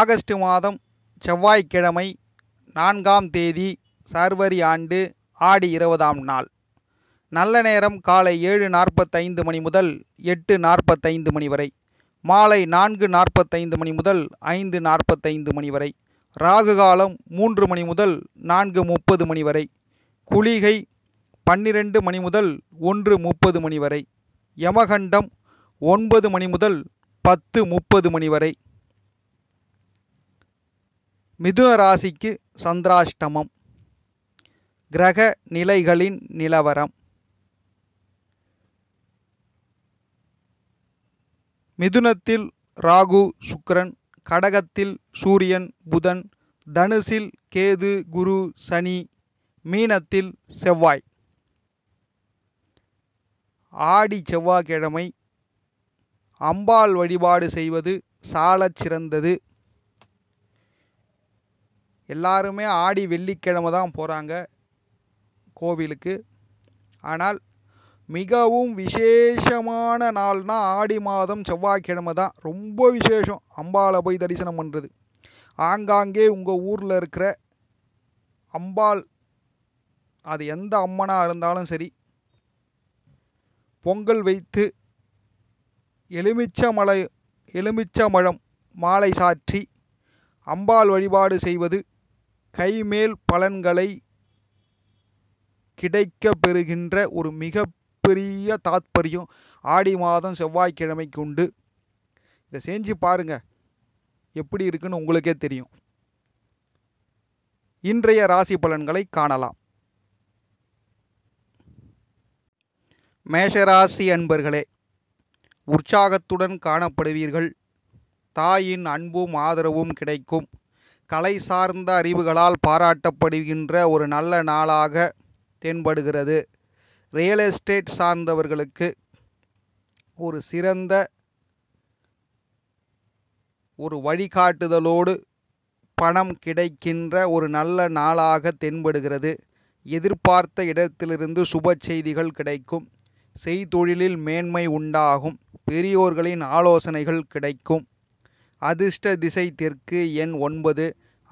August மாதம் செவ்வாய்க்கிழமை நான்காம் தேதி சர்வரி ஆண்டு ஆடி இருபதாம் நாள் நல்ல நேரம் காலை ஏழு நாற்பத்தைந்து மணி முதல் எட்டு நாற்பத்தைந்து மணி வரை மாலை நான்கு நாற்பத்தைந்து மணி முதல் ஐந்து நாற்பத்தைந்து மணி வரை ராகு காலம் மூன்று மணி முதல் நான்கு முப்பது மணி வரை குளிகை பன்னிரண்டு மணி முதல் ஒன்று முப்பது மணி வரை யமகண்டம் ஒன்பது மணி முதல் பத்து முப்பது மணி வரை மிதுன ராசிக்கு சந்திராஷ்டமம் கிரக நிலைகளின் நிலவரம் மிதுனத்தில் ராகு சுக்கரன் கடகத்தில் சூரியன் புதன் தனுசில் கேது குரு சனி மீனத்தில் செவ்வாய் ஆடி செவ்வாய்க்கிழமை அம்பாள் வழிபாடு செய்வது சாலச் சிறந்தது எல்லாருமே ஆடி வெள்ளிக்கிழமை தான் போகிறாங்க கோவிலுக்கு ஆனால் மிகவும் விசேஷமான நாள்னால் ஆடி மாதம் செவ்வாய்க்கிழமை தான் ரொம்ப விசேஷம் அம்பாவில் போய் தரிசனம் பண்ணுறது ஆங்காங்கே உங்கள் ஊரில் இருக்கிற அம்பாள் அது எந்த அம்மனாக இருந்தாலும் சரி பொங்கல் வைத்து எலுமிச்ச மலை எலுமிச்ச மழம் மாலை சாற்றி அம்பாள் வழிபாடு செய்வது கைமேல் பலன்களை கிடைக்க பெறுகின்ற ஒரு மிகப்பெரிய தாத்பரியம் ஆடி மாதம் செவ்வாய்க்கிழமைக்கு உண்டு இதை செஞ்சு பாருங்கள் எப்படி இருக்குன்னு உங்களுக்கே தெரியும் இன்றைய ராசி பலன்களை காணலாம் மேஷராசி அன்பர்களே உற்சாகத்துடன் காணப்படுவீர்கள் தாயின் அன்பும் ஆதரவும் கிடைக்கும் கலை சார்ந்த அறிவுகளால் பாராட்டப்படுகின்ற ஒரு நல்ல நாளாக தென்படுகிறது ரியல் எஸ்டேட் சார்ந்தவர்களுக்கு ஒரு சிறந்த ஒரு வழிகாட்டுதலோடு பணம் கிடைக்கின்ற ஒரு நல்ல நாளாக தென்படுகிறது எதிர்பார்த்த இடத்திலிருந்து சுப செய்திகள் கிடைக்கும் செய்தொழிலில் மேன்மை உண்டாகும் பெரியோர்களின் ஆலோசனைகள் கிடைக்கும் அதிர்ஷ்ட திசை தெற்கு எண் ஒன்பது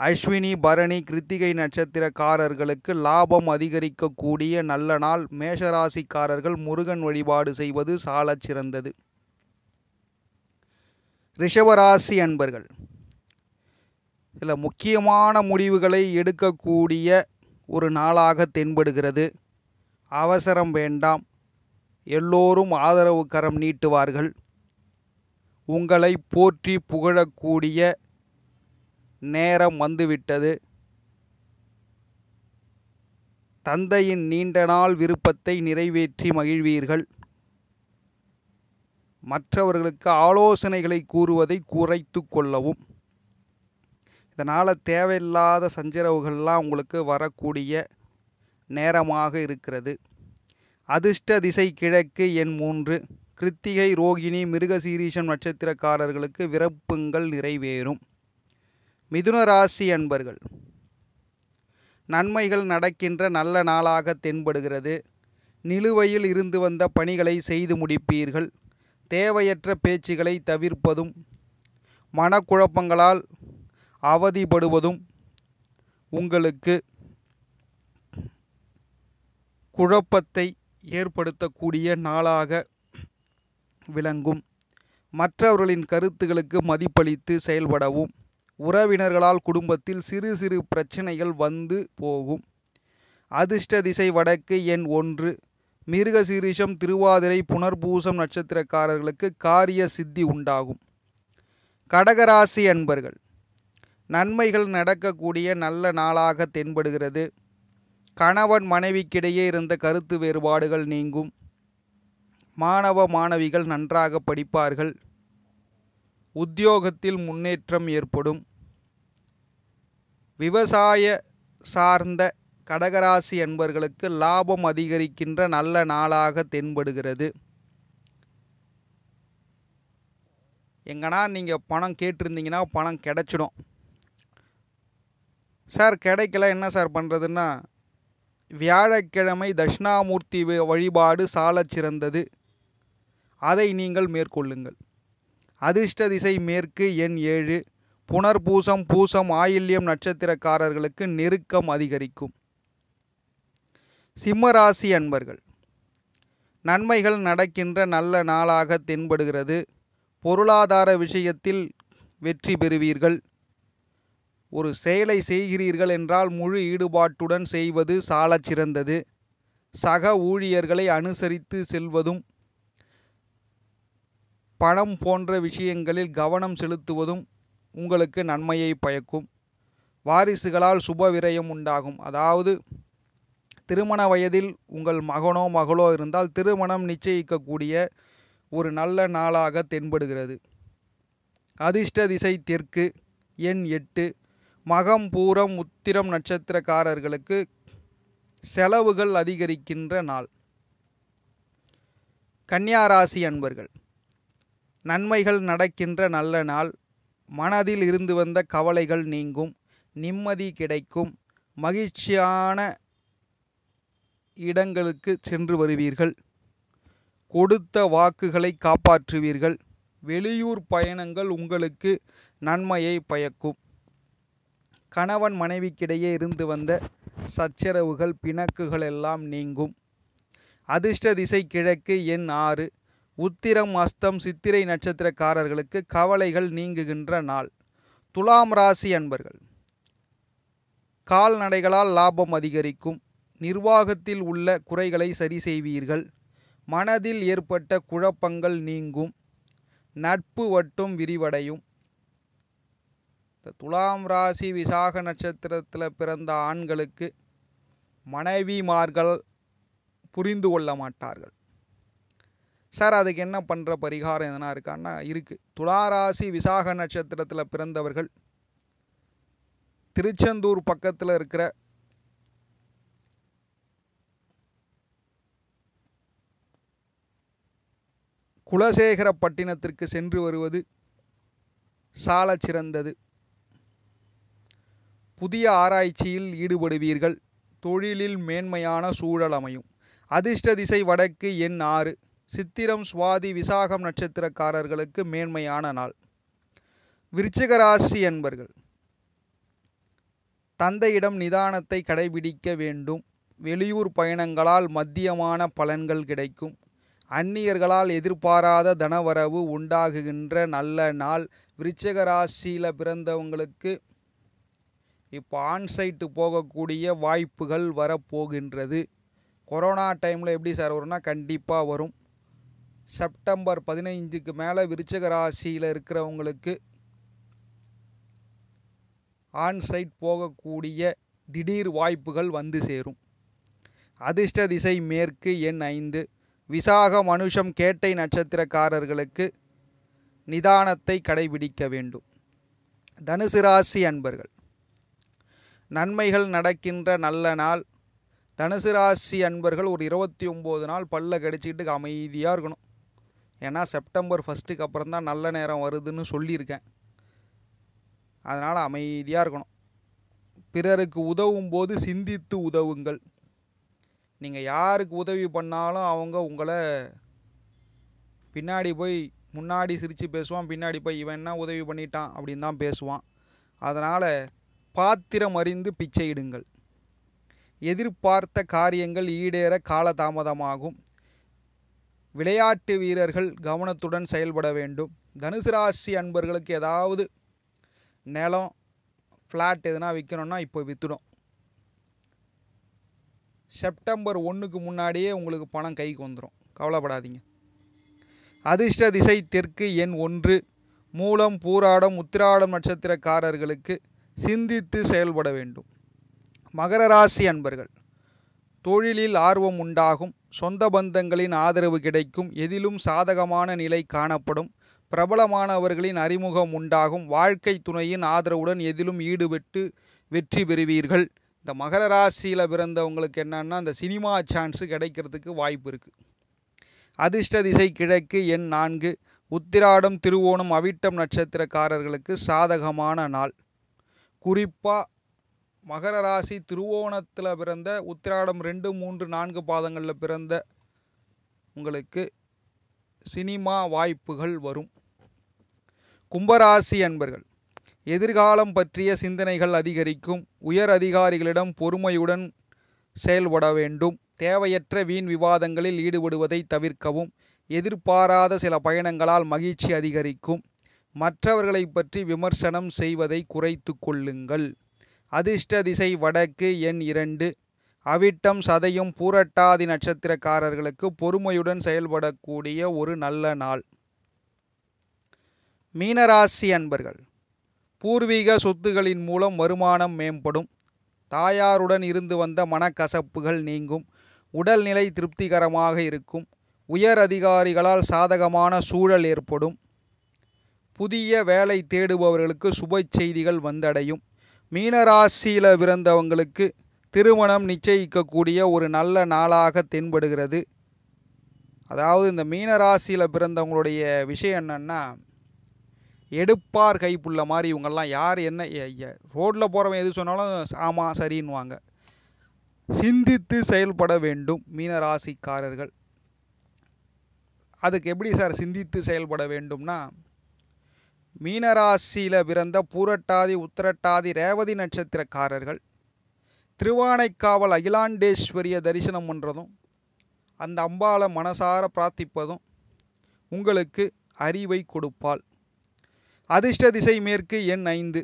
அஸ்வினி பரணி கிருத்திகை நட்சத்திரக்காரர்களுக்கு லாபம் அதிகரிக்கக்கூடிய நல்ல நாள் மேஷராசிக்காரர்கள் முருகன் வழிபாடு செய்வது சாலச் சிறந்தது ரிஷவராசி அன்பர்கள் சில முக்கியமான முடிவுகளை எடுக்கக்கூடிய ஒரு நாளாக தென்படுகிறது அவசரம் வேண்டாம் எல்லோரும் ஆதரவு கரம் நீட்டுவார்கள் உங்களை போற்றி புகழக்கூடிய நேரம் வந்துவிட்டது தந்தையின் நீண்ட நாள் விருப்பத்தை நிறைவேற்றி மகிழ்வீர்கள் மற்றவர்களுக்கு ஆலோசனைகளை கூறுவதை குறைத்து கொள்ளவும் இதனால் தேவையில்லாத சஞ்சரவுகள்லாம் உங்களுக்கு வரக்கூடிய நேரமாக இருக்கிறது அதிர்ஷ்ட திசை கிழக்கு எண் மூன்று கிருத்திகை ரோகிணி சீரீஷன் நட்சத்திரக்காரர்களுக்கு விரப்புங்கள் நிறைவேறும் மிதுன ராசி அன்பர்கள் நன்மைகள் நடக்கின்ற நல்ல நாளாக தென்படுகிறது நிலுவையில் இருந்து வந்த பணிகளை செய்து முடிப்பீர்கள் தேவையற்ற பேச்சுகளை தவிர்ப்பதும் மனக்குழப்பங்களால் அவதிப்படுவதும் உங்களுக்கு குழப்பத்தை ஏற்படுத்தக்கூடிய நாளாக விளங்கும் மற்றவர்களின் கருத்துகளுக்கு மதிப்பளித்து செயல்படவும் உறவினர்களால் குடும்பத்தில் சிறு சிறு பிரச்சனைகள் வந்து போகும் அதிர்ஷ்ட திசை வடக்கு எண் ஒன்று மிருகசீரிஷம் திருவாதிரை புனர்பூசம் நட்சத்திரக்காரர்களுக்கு காரிய சித்தி உண்டாகும் கடகராசி அன்பர்கள் நன்மைகள் நடக்கக்கூடிய நல்ல நாளாக தென்படுகிறது கணவன் மனைவிக்கிடையே இருந்த கருத்து வேறுபாடுகள் நீங்கும் மாணவ மாணவிகள் நன்றாக படிப்பார்கள் உத்தியோகத்தில் முன்னேற்றம் ஏற்படும் விவசாய சார்ந்த கடகராசி அன்பர்களுக்கு லாபம் அதிகரிக்கின்ற நல்ல நாளாக தென்படுகிறது எங்கன்னா நீங்கள் பணம் கேட்டிருந்தீங்கன்னா பணம் கிடைச்சிடும் சார் கிடைக்கல என்ன சார் பண்ணுறதுன்னா வியாழக்கிழமை தட்சிணாமூர்த்தி வழிபாடு சால சிறந்தது அதை நீங்கள் மேற்கொள்ளுங்கள் அதிர்ஷ்ட திசை மேற்கு எண் ஏழு புனர்பூசம் பூசம் ஆயில்யம் நட்சத்திரக்காரர்களுக்கு நெருக்கம் அதிகரிக்கும் சிம்மராசி அன்பர்கள் நன்மைகள் நடக்கின்ற நல்ல நாளாக தென்படுகிறது பொருளாதார விஷயத்தில் வெற்றி பெறுவீர்கள் ஒரு செயலை செய்கிறீர்கள் என்றால் முழு ஈடுபாட்டுடன் செய்வது சாலச் சிறந்தது சக ஊழியர்களை அனுசரித்து செல்வதும் பணம் போன்ற விஷயங்களில் கவனம் செலுத்துவதும் உங்களுக்கு நன்மையை பயக்கும் வாரிசுகளால் சுப விரயம் உண்டாகும் அதாவது திருமண வயதில் உங்கள் மகனோ மகளோ இருந்தால் திருமணம் நிச்சயிக்கக்கூடிய ஒரு நல்ல நாளாக தென்படுகிறது அதிர்ஷ்ட திசை தெற்கு எண் எட்டு மகம் பூரம் உத்திரம் நட்சத்திரக்காரர்களுக்கு செலவுகள் அதிகரிக்கின்ற நாள் கன்னியாராசி அன்பர்கள் நன்மைகள் நடக்கின்ற நல்ல நாள் மனதில் இருந்து வந்த கவலைகள் நீங்கும் நிம்மதி கிடைக்கும் மகிழ்ச்சியான இடங்களுக்கு சென்று வருவீர்கள் கொடுத்த வாக்குகளை காப்பாற்றுவீர்கள் வெளியூர் பயணங்கள் உங்களுக்கு நன்மையை பயக்கும் கணவன் மனைவிக்கிடையே இருந்து வந்த சச்சரவுகள் பிணக்குகள் எல்லாம் நீங்கும் அதிர்ஷ்ட திசை கிழக்கு எண் ஆறு உத்திரம் அஸ்தம் சித்திரை நட்சத்திரக்காரர்களுக்கு கவலைகள் நீங்குகின்ற நாள் துலாம் ராசி அன்பர்கள் கால்நடைகளால் லாபம் அதிகரிக்கும் நிர்வாகத்தில் உள்ள குறைகளை சரி செய்வீர்கள் மனதில் ஏற்பட்ட குழப்பங்கள் நீங்கும் நட்பு வட்டும் விரிவடையும் இந்த துலாம் ராசி விசாக நட்சத்திரத்தில் பிறந்த ஆண்களுக்கு மனைவிமார்கள் புரிந்து கொள்ள மாட்டார்கள் சார் அதுக்கு என்ன பண்ணுற பரிகாரம் எதனா இருக்கான்னா இருக்குது துளாராசி விசாக நட்சத்திரத்தில் பிறந்தவர்கள் திருச்செந்தூர் பக்கத்தில் இருக்கிற குலசேகர பட்டினத்திற்கு சென்று வருவது சால சிறந்தது புதிய ஆராய்ச்சியில் ஈடுபடுவீர்கள் தொழிலில் மேன்மையான சூழல் அமையும் அதிர்ஷ்ட திசை வடக்கு எண் ஆறு சித்திரம் சுவாதி விசாகம் நட்சத்திரக்காரர்களுக்கு மேன்மையான நாள் விருச்சிகராசி என்பர்கள் தந்தையிடம் நிதானத்தை கடைபிடிக்க வேண்டும் வெளியூர் பயணங்களால் மத்தியமான பலன்கள் கிடைக்கும் அந்நியர்களால் எதிர்பாராத தனவரவு உண்டாகுகின்ற நல்ல நாள் விருச்சக பிறந்தவங்களுக்கு இப்போ ஆன்சைட்டு போகக்கூடிய வாய்ப்புகள் வரப்போகின்றது கொரோனா டைமில் எப்படி சார் வரும்னா கண்டிப்பாக வரும் செப்டம்பர் பதினைஞ்சுக்கு மேலே விருச்சக ராசியில் இருக்கிறவங்களுக்கு ஆன்சைட் போகக்கூடிய திடீர் வாய்ப்புகள் வந்து சேரும் அதிர்ஷ்ட திசை மேற்கு எண் ஐந்து விசாக மனுஷம் கேட்டை நட்சத்திரக்காரர்களுக்கு நிதானத்தை கடைபிடிக்க வேண்டும் தனுசு ராசி அன்பர்கள் நன்மைகள் நடக்கின்ற நல்ல நாள் தனுசு ராசி அன்பர்கள் ஒரு இருபத்தி ஒம்பது நாள் பல்ல கடிச்சிக்கிட்டு அமைதியாக இருக்கணும் ஏன்னா செப்டம்பர் ஃபஸ்ட்டுக்கு அப்புறம் தான் நல்ல நேரம் வருதுன்னு சொல்லியிருக்கேன் அதனால் அமைதியாக இருக்கணும் பிறருக்கு உதவும் போது சிந்தித்து உதவுங்கள் நீங்கள் யாருக்கு உதவி பண்ணாலும் அவங்க உங்களை பின்னாடி போய் முன்னாடி சிரித்து பேசுவான் பின்னாடி போய் இவன் என்ன உதவி பண்ணிட்டான் அப்படின் தான் பேசுவான் அதனால் பாத்திரம் அறிந்து பிச்சையிடுங்கள் எதிர்பார்த்த காரியங்கள் ஈடேற காலதாமதமாகும் விளையாட்டு வீரர்கள் கவனத்துடன் செயல்பட வேண்டும் தனுசு ராசி அன்பர்களுக்கு ஏதாவது நிலம் ஃப்ளாட் எதுனா விற்கணும்னா இப்போ விற்றுடும் செப்டம்பர் ஒன்றுக்கு முன்னாடியே உங்களுக்கு பணம் கைக்கு வந்துடும் கவலைப்படாதீங்க அதிர்ஷ்ட திசை தெற்கு எண் ஒன்று மூலம் பூராடம் உத்திராடம் நட்சத்திரக்காரர்களுக்கு சிந்தித்து செயல்பட வேண்டும் மகர ராசி அன்பர்கள் தொழிலில் ஆர்வம் உண்டாகும் சொந்த பந்தங்களின் ஆதரவு கிடைக்கும் எதிலும் சாதகமான நிலை காணப்படும் பிரபலமானவர்களின் அறிமுகம் உண்டாகும் வாழ்க்கை துணையின் ஆதரவுடன் எதிலும் ஈடுபட்டு வெற்றி பெறுவீர்கள் இந்த மகர ராசியில் பிறந்தவங்களுக்கு என்னென்னா அந்த சினிமா சான்ஸு கிடைக்கிறதுக்கு வாய்ப்பு இருக்குது அதிர்ஷ்ட திசை கிழக்கு எண் நான்கு உத்திராடம் திருவோணம் அவிட்டம் நட்சத்திரக்காரர்களுக்கு சாதகமான நாள் குறிப்பாக மகர ராசி திருவோணத்தில் பிறந்த உத்திராடம் ரெண்டு மூன்று நான்கு பாதங்களில் பிறந்த உங்களுக்கு சினிமா வாய்ப்புகள் வரும் கும்பராசி அன்பர்கள் எதிர்காலம் பற்றிய சிந்தனைகள் அதிகரிக்கும் உயர் அதிகாரிகளிடம் பொறுமையுடன் செயல்பட வேண்டும் தேவையற்ற வீண் விவாதங்களில் ஈடுபடுவதை தவிர்க்கவும் எதிர்பாராத சில பயணங்களால் மகிழ்ச்சி அதிகரிக்கும் மற்றவர்களை பற்றி விமர்சனம் செய்வதை குறைத்து கொள்ளுங்கள் அதிர்ஷ்ட திசை வடக்கு எண் இரண்டு அவிட்டம் சதையும் பூரட்டாதி நட்சத்திரக்காரர்களுக்கு பொறுமையுடன் செயல்படக்கூடிய ஒரு நல்ல நாள் மீனராசி அன்பர்கள் பூர்வீக சொத்துகளின் மூலம் வருமானம் மேம்படும் தாயாருடன் இருந்து வந்த மனக்கசப்புகள் நீங்கும் உடல்நிலை திருப்திகரமாக இருக்கும் உயர் அதிகாரிகளால் சாதகமான சூழல் ஏற்படும் புதிய வேலை தேடுபவர்களுக்கு சுப செய்திகள் வந்தடையும் மீனராசியில் பிறந்தவங்களுக்கு திருமணம் நிச்சயிக்கக்கூடிய ஒரு நல்ல நாளாக தென்படுகிறது அதாவது இந்த மீனராசியில் பிறந்தவங்களுடைய விஷயம் என்னென்னா எடுப்பார் கைப்புள்ள மாதிரி இவங்கெல்லாம் யார் என்ன ரோட்டில் போகிறவன் எது சொன்னாலும் ஆமாம் சரின்வாங்க சிந்தித்து செயல்பட வேண்டும் மீனராசிக்காரர்கள் அதுக்கு எப்படி சார் சிந்தித்து செயல்பட வேண்டும்னா மீனராசியில் பிறந்த பூரட்டாதி உத்திரட்டாதி ரேவதி நட்சத்திரக்காரர்கள் திருவானைக்காவல் அகிலாண்டேஸ்வரியை தரிசனம் பண்ணுறதும் அந்த அம்பாவை மனசார பிரார்த்திப்பதும் உங்களுக்கு அறிவை கொடுப்பாள் அதிர்ஷ்ட திசை மேற்கு எண் ஐந்து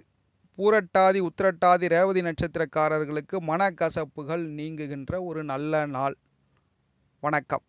பூரட்டாதி உத்திரட்டாதி ரேவதி நட்சத்திரக்காரர்களுக்கு மனக்கசப்புகள் நீங்குகின்ற ஒரு நல்ல நாள் வணக்கம்